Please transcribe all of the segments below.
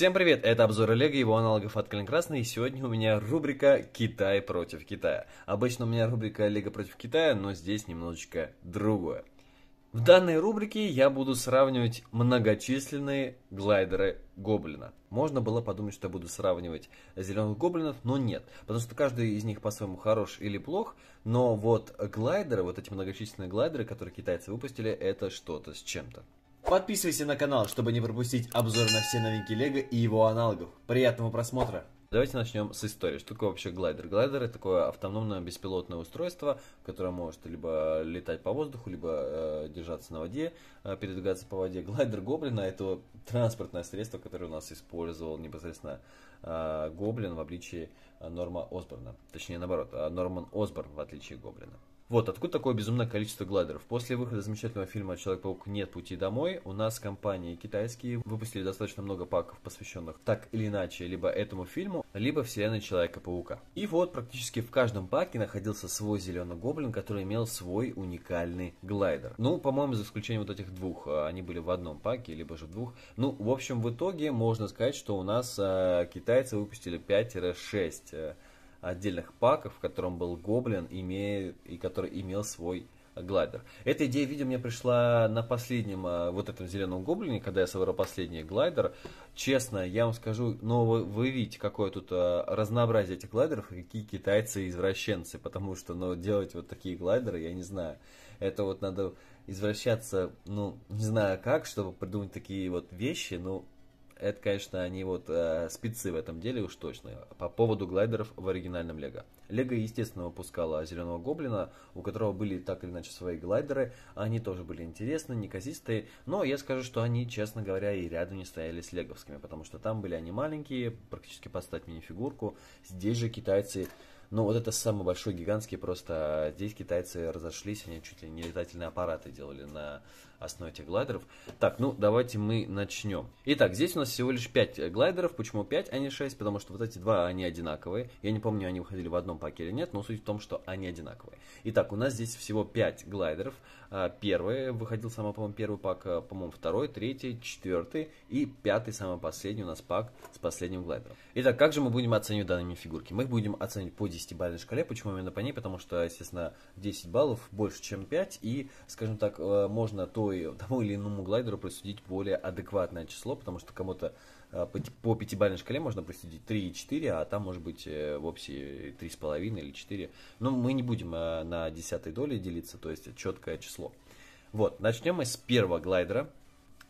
Всем привет, это обзор Олега и его аналогов от Красный, и сегодня у меня рубрика «Китай против Китая». Обычно у меня рубрика «Олега против Китая», но здесь немножечко другое. В данной рубрике я буду сравнивать многочисленные глайдеры Гоблина. Можно было подумать, что я буду сравнивать зеленых гоблинов, но нет. Потому что каждый из них по-своему хорош или плох, но вот глайдеры, вот эти многочисленные глайдеры, которые китайцы выпустили, это что-то с чем-то. Подписывайся на канал, чтобы не пропустить обзор на все новинки Лего и его аналогов. Приятного просмотра! Давайте начнем с истории. Что такое вообще глайдер? Глайдер это такое автономное беспилотное устройство, которое может либо летать по воздуху, либо э, держаться на воде, э, передвигаться по воде. Глайдер гоблина это транспортное средство, которое у нас использовал непосредственно э, гоблин в обличии э, Норма Осборна. Точнее наоборот, э, Норман Осборн в отличие гоблина. Вот, откуда такое безумное количество глайдеров? После выхода замечательного фильма «Человек-паук. Нет пути домой» у нас компании китайские выпустили достаточно много паков, посвященных так или иначе либо этому фильму, либо вселенной Человека-паука. И вот практически в каждом паке находился свой зеленый гоблин, который имел свой уникальный глайдер. Ну, по-моему, за исключением вот этих двух. А, они были в одном паке, либо же в двух. Ну, в общем, в итоге можно сказать, что у нас а, китайцы выпустили 5-6 отдельных паков, в котором был гоблин, имея, и который имел свой глайдер. Эта идея, видимо, мне пришла на последнем э, вот этом зеленом гоблине, когда я собрал последний глайдер. Честно, я вам скажу, но вы, вы видите, какое тут э, разнообразие этих глайдеров, и какие китайцы извращенцы, потому что, ну, делать вот такие глайдеры, я не знаю. Это вот надо извращаться, ну, не знаю как, чтобы придумать такие вот вещи, ну, это, конечно, они вот э, спецы в этом деле уж точно. По поводу глайдеров в оригинальном Лего. Лего, естественно, выпускала Зеленого Гоблина, у которого были так или иначе свои глайдеры. Они тоже были интересны, неказистые. Но я скажу, что они, честно говоря, и рядом не стояли с леговскими, потому что там были они маленькие, практически под стать мини-фигурку. Здесь же китайцы ну вот это самый большой, гигантский, просто а, здесь китайцы разошлись, они чуть ли не летательные аппараты делали на основе этих глайдеров. Так, ну давайте мы начнем. Итак, здесь у нас всего лишь 5 э, глайдеров. Почему 5, а не 6? Потому что вот эти два, они одинаковые. Я не помню, они выходили в одном паке или нет, но суть в том, что они одинаковые. Итак, у нас здесь всего 5 глайдеров. А, первый выходил самый, по-моему, первый пак, а, по-моему, второй, третий, четвертый и пятый, самый последний у нас пак с последним глайдером. Итак, как же мы будем оценивать данные фигурки? Мы их будем оценивать по 10-бальной шкале. Почему именно по ней? Потому что, естественно, 10 баллов больше, чем 5, и, скажем так, э, можно той, тому или иному глайдеру присудить более адекватное число, потому что кому-то э, по пятибалльной шкале можно присудить 3 и 4, а там может быть э, вовсе 3,5 или 4. Но мы не будем на десятой доли делиться, то есть четкое число. Вот, начнем мы с первого глайдера,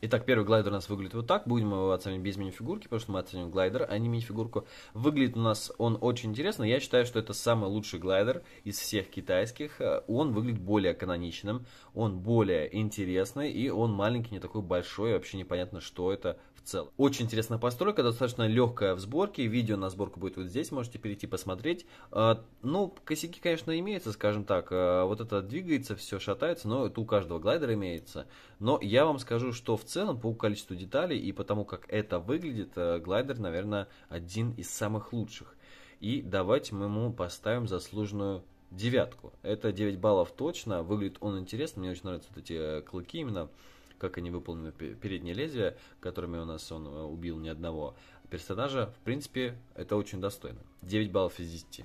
Итак, первый глайдер у нас выглядит вот так. Будем его оценивать без мини-фигурки, потому что мы оценим глайдер, а не мини-фигурку. Выглядит у нас он очень интересно. Я считаю, что это самый лучший глайдер из всех китайских. Э, он выглядит более каноничным, он более интересный, и он маленький, не такой большой. Вообще непонятно, что это целом. Очень интересная постройка, достаточно легкая в сборке. Видео на сборку будет вот здесь, можете перейти посмотреть. А, ну, косяки, конечно, имеются, скажем так. А, вот это двигается, все шатается, но это у каждого глайдера имеется. Но я вам скажу, что в целом по количеству деталей и по тому, как это выглядит, э, глайдер, наверное, один из самых лучших. И давайте мы ему поставим заслуженную девятку. Это 9 баллов точно. Выглядит он интересно. Мне очень нравятся вот эти э, клыки именно как они выполнены передние лезвия, которыми у нас он э, убил ни одного персонажа. В принципе, это очень достойно. 9 баллов из 10.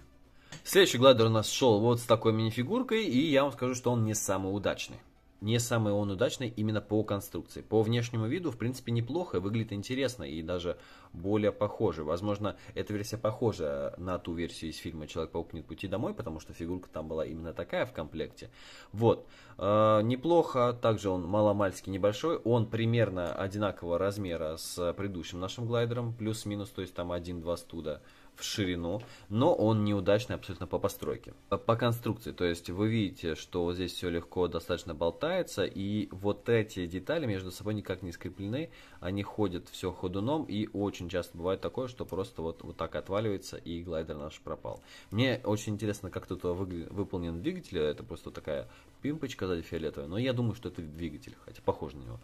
Следующий гладер у нас шел вот с такой минифигуркой, и я вам скажу, что он не самый удачный не самый он удачный именно по конструкции. По внешнему виду, в принципе, неплохо, выглядит интересно и даже более похоже. Возможно, эта версия похожа на ту версию из фильма «Человек-паук. Нет пути домой», потому что фигурка там была именно такая в комплекте. Вот. Э, неплохо. Также он маломальски небольшой. Он примерно одинакового размера с предыдущим нашим глайдером. Плюс-минус, то есть там 1-2 студа в ширину, но он неудачный абсолютно по постройке. Э, по конструкции, то есть вы видите, что здесь все легко достаточно болтается, и вот эти детали между собой никак не скреплены, они ходят все ходуном, и очень часто бывает такое, что просто вот, вот так отваливается, и глайдер наш пропал. Мне очень интересно, как тут выполнен двигатель, это просто такая пимпочка сзади фиолетовая, но я думаю, что это двигатель, хотя похож на него.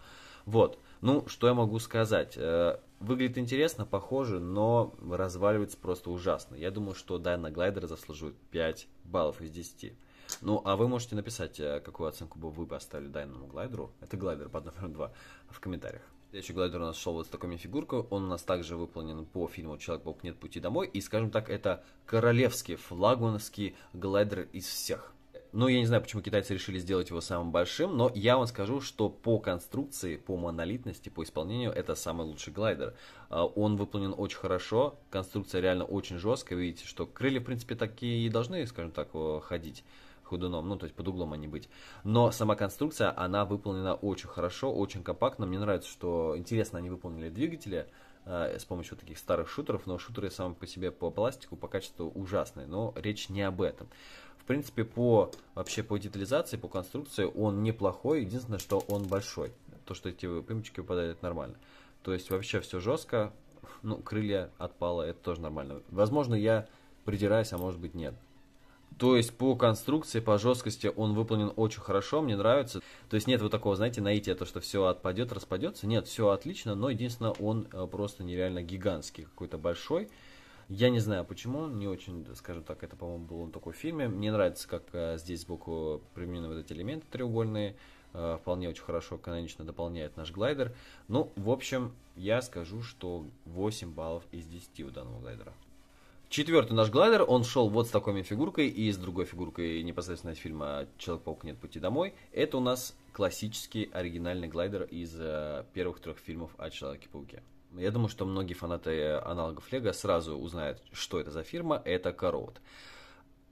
Вот, ну, что я могу сказать, э, Выглядит интересно, похоже, но разваливается просто ужасно. Я думаю, что Дайна глайдер заслуживает 5 баллов из 10. Ну, а вы можете написать, э, какую оценку бы вы поставили данному глайдеру. Это глайдер под номером 2 в комментариях. Следующий глайдер у нас шел вот с такой мини-фигуркой. Он у нас также выполнен по фильму «Человек-паук. Нет пути домой». И, скажем так, это королевский флагмановский глайдер из всех. Ну, я не знаю, почему китайцы решили сделать его самым большим, но я вам скажу, что по конструкции, по монолитности, по исполнению, это самый лучший глайдер. А, он выполнен очень хорошо, конструкция реально очень жесткая, видите, что крылья, в принципе, такие и должны, скажем так, ходить худуном, ну, то есть под углом они быть. Но сама конструкция, она выполнена очень хорошо, очень компактно. Мне нравится, что интересно они выполнили двигатели, а, с помощью таких старых шутеров, но шутеры сами по себе по пластику, по качеству ужасные, но речь не об этом принципе, по вообще по детализации, по конструкции он неплохой. Единственное, что он большой. То, что эти пымочки выпадают, это нормально. То есть вообще все жестко. Ну, крылья отпало, это тоже нормально. Возможно, я придираюсь, а может быть нет. То есть по конструкции, по жесткости он выполнен очень хорошо, мне нравится. То есть нет вот такого, знаете, наития, то что все отпадет, распадется. Нет, все отлично, но единственное, он э, просто нереально гигантский, какой-то большой. Я не знаю почему, не очень, скажем так, это, по-моему, было на таком фильме. Мне нравится, как э, здесь сбоку применены вот эти элементы треугольные. Э, вполне очень хорошо, канонично дополняет наш глайдер. Ну, в общем, я скажу, что 8 баллов из 10 у данного глайдера. Четвертый наш глайдер, он шел вот с такой фигуркой и с другой фигуркой непосредственно из фильма «Человек-паук. Нет пути домой». Это у нас классический оригинальный глайдер из э, первых трех фильмов о Человеке-пауке. Я думаю, что многие фанаты аналогов Лего сразу узнают, что это за фирма, это Корот.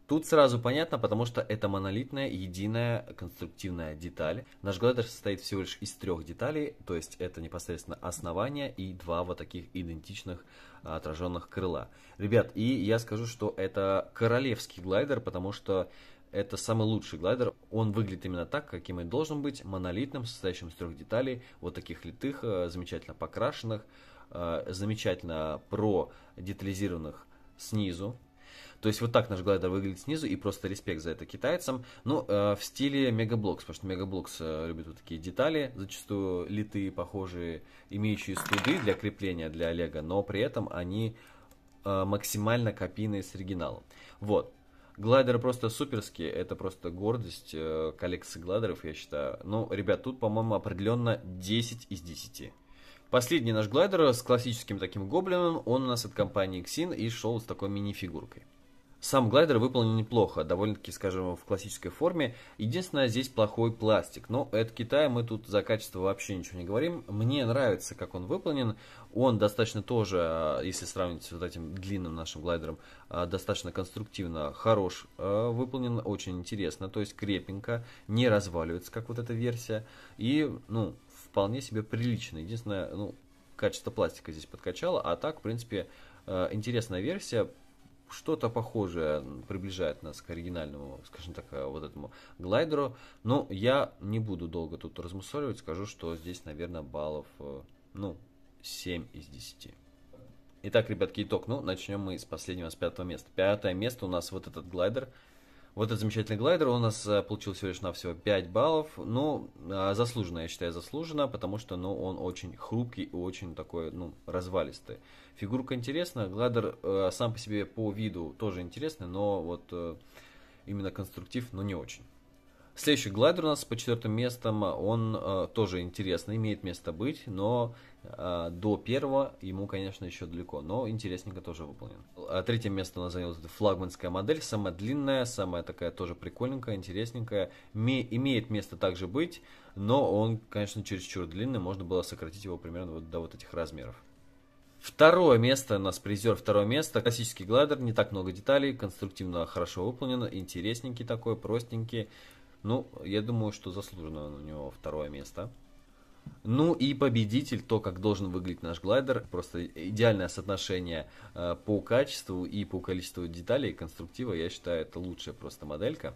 Тут сразу понятно, потому что это монолитная, единая конструктивная деталь. Наш гладер состоит всего лишь из трех деталей, то есть это непосредственно основание и два вот таких идентичных а, отраженных крыла. Ребят, и я скажу, что это королевский глайдер, потому что это самый лучший глайдер. Он выглядит именно так, каким и должен быть, монолитным, состоящим из трех деталей, вот таких литых, э, замечательно покрашенных, э, замечательно про детализированных снизу, то есть вот так наш глайдер выглядит снизу, и просто респект за это китайцам. Ну, э, в стиле Мегаблокс, потому что Мегаблокс любит вот такие детали, зачастую литые, похожие, имеющие студы для крепления для Олега, но при этом они максимально копийные с оригиналом. Вот. Глайдеры просто суперские, это просто гордость э, коллекции глайдеров, я считаю. Ну, ребят, тут, по-моему, определенно 10 из 10. Последний наш глайдер с классическим таким гоблином, он у нас от компании Xin и шел с такой мини-фигуркой. Сам глайдер выполнен неплохо, довольно-таки, скажем, в классической форме. Единственное, здесь плохой пластик. Но это Китай, мы тут за качество вообще ничего не говорим. Мне нравится, как он выполнен. Он достаточно тоже, а, если сравнить с вот этим длинным нашим глайдером, а, достаточно конструктивно хорош а, выполнен, очень интересно. То есть крепенько, не разваливается, как вот эта версия. И, ну, вполне себе прилично. Единственное, ну, качество пластика здесь подкачало. А так, в принципе, интересная версия что-то похожее приближает нас к оригинальному, скажем так, э, вот этому глайдеру. Но я не буду долго тут размусоливать, скажу, что здесь, наверное, баллов, э, ну, 7 из 10. Итак, ребятки, итог. Ну, начнем мы с последнего, с пятого места. Пятое место у нас вот этот глайдер – вот этот замечательный глайдер у нас э, получил всего лишь навсего 5 баллов. Ну, а, заслуженно, я считаю, заслуженно, потому что ну, он очень хрупкий и очень такой, ну, развалистый. Фигурка интересная, глайдер э, сам по себе по виду тоже интересный, но вот э, именно конструктив, но ну, не очень. Следующий глайдер у нас по четвертым местам, он э, тоже интересно, имеет место быть, но э, до первого ему, конечно, еще далеко, но интересненько тоже выполнен. Э, третье место у нас заняла флагманская модель, самая длинная, самая такая тоже прикольненькая, интересненькая, Ме- имеет место также быть, но он, конечно, чересчур длинный, можно было сократить его примерно вот до вот этих размеров. Второе место у нас призер, второе место. Классический глайдер, не так много деталей, конструктивно хорошо выполнен, интересненький такой, простенький. Ну, я думаю, что заслуженно у него второе место. Ну и победитель, то, как должен выглядеть наш глайдер, просто идеальное соотношение э, по качеству и по количеству деталей конструктива, я считаю, это лучшая просто моделька.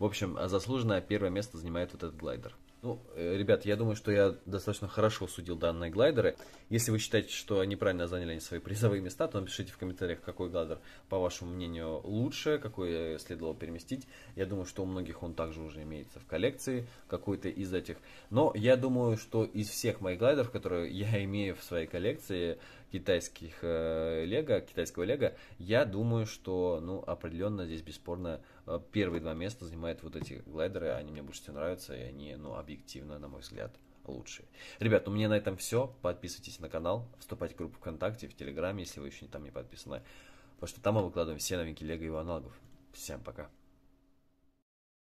В общем, заслуженное первое место занимает вот этот глайдер. Ну, э, ребят, я думаю, что я достаточно хорошо судил данные глайдеры. Если вы считаете, что они правильно заняли свои призовые места, то напишите в комментариях, какой глайдер, по вашему мнению, лучше, какой следовало переместить. Я думаю, что у многих он также уже имеется в коллекции, какой-то из этих. Но я думаю, что из всех моих глайдеров, которые я имею в своей коллекции, китайских э, лего, китайского лего, я думаю, что, ну, определенно здесь бесспорно э, первые два места занимают вот эти глайдеры, они мне больше всего нравятся, и они, ну, объективно, на мой взгляд, лучшие. Ребят, у меня на этом все. Подписывайтесь на канал, вступайте в группу ВКонтакте, в Телеграме, если вы еще там не подписаны, потому что там мы выкладываем все новинки лего и его аналогов. Всем пока!